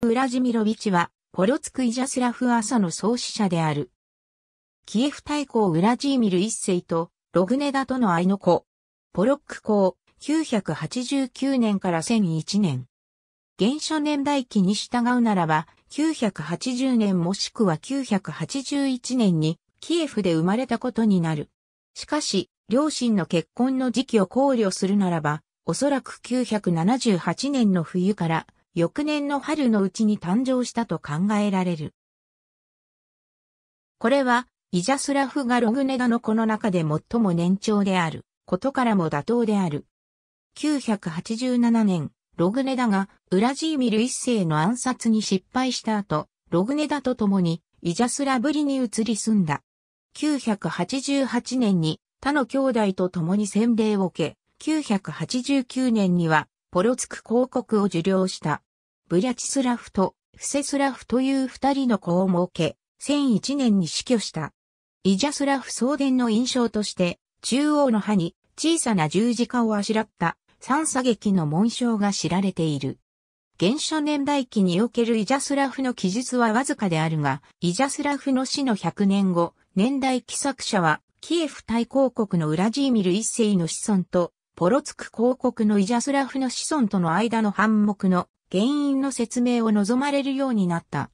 ウラジミロビチは、ポロツク・イジャスラフ・アサの創始者である。キエフ大公ウラジーミル一世と、ログネダとの愛の子。ポロック公、989年から1001年。原初年代記に従うならば、980年もしくは981年に、キエフで生まれたことになる。しかし、両親の結婚の時期を考慮するならば、おそらく978年の冬から翌年の春のうちに誕生したと考えられる。これは、イジャスラフがログネダの子の中で最も年長であることからも妥当である。987年、ログネダがウラジーミル一世の暗殺に失敗した後、ログネダと共にイジャスラブリに移り住んだ。988年に他の兄弟と共に洗礼を受け、989年にはポロツク広告を受領した。ブリャチスラフとフセスラフという二人の子を設け、1001年に死去した。イジャスラフ総伝の印象として、中央の歯に小さな十字架をあしらった三叉劇の紋章が知られている。原初年代記におけるイジャスラフの記述はわずかであるが、イジャスラフの死の100年後、年代記作者は、キエフ大公国のウラジーミル一世の子孫と、ポロツク公国のイジャスラフの子孫との間の反目の原因の説明を望まれるようになった。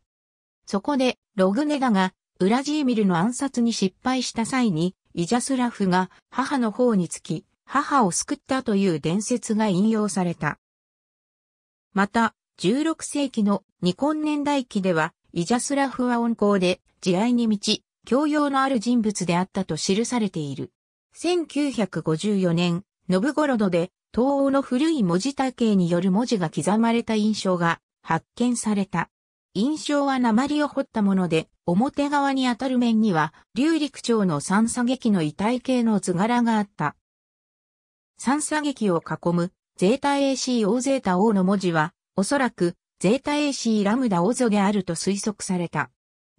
そこで、ログネダが、ウラジーミルの暗殺に失敗した際に、イジャスラフが母の方につき、母を救ったという伝説が引用された。また、16世紀のニコン年代記では、イジャスラフは温厚で、慈愛に満ち、教養のある人物であったと記されている。1954年、ノブゴロドで東欧の古い文字体系による文字が刻まれた印象が発見された。印象は鉛を掘ったもので、表側にあたる面には、流陸町の三叉劇の遺体系の図柄があった。三叉劇を囲む、ゼータ AC オゼータ O の文字は、おそらく、ゼータ AC ラムダオゾであると推測された。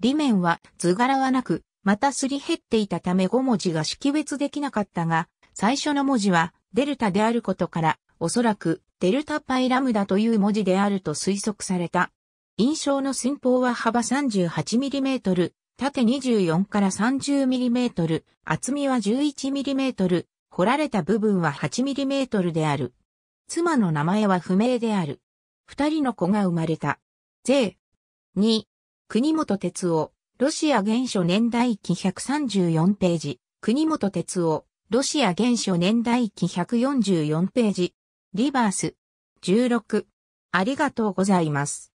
裏面は図柄はなく、またすり減っていたため5文字が識別できなかったが、最初の文字はデルタであることから、おそらく、デルタパイラムダという文字であると推測された。印象の寸法は幅 38mm、縦24から 30mm、厚みは 11mm、掘られた部分は 8mm である。妻の名前は不明である。二人の子が生まれた。税。二。国本哲夫。ロシア原初年代記134ページ。国本哲夫。ロシア原初年代記144ページ。リバース。16。ありがとうございます。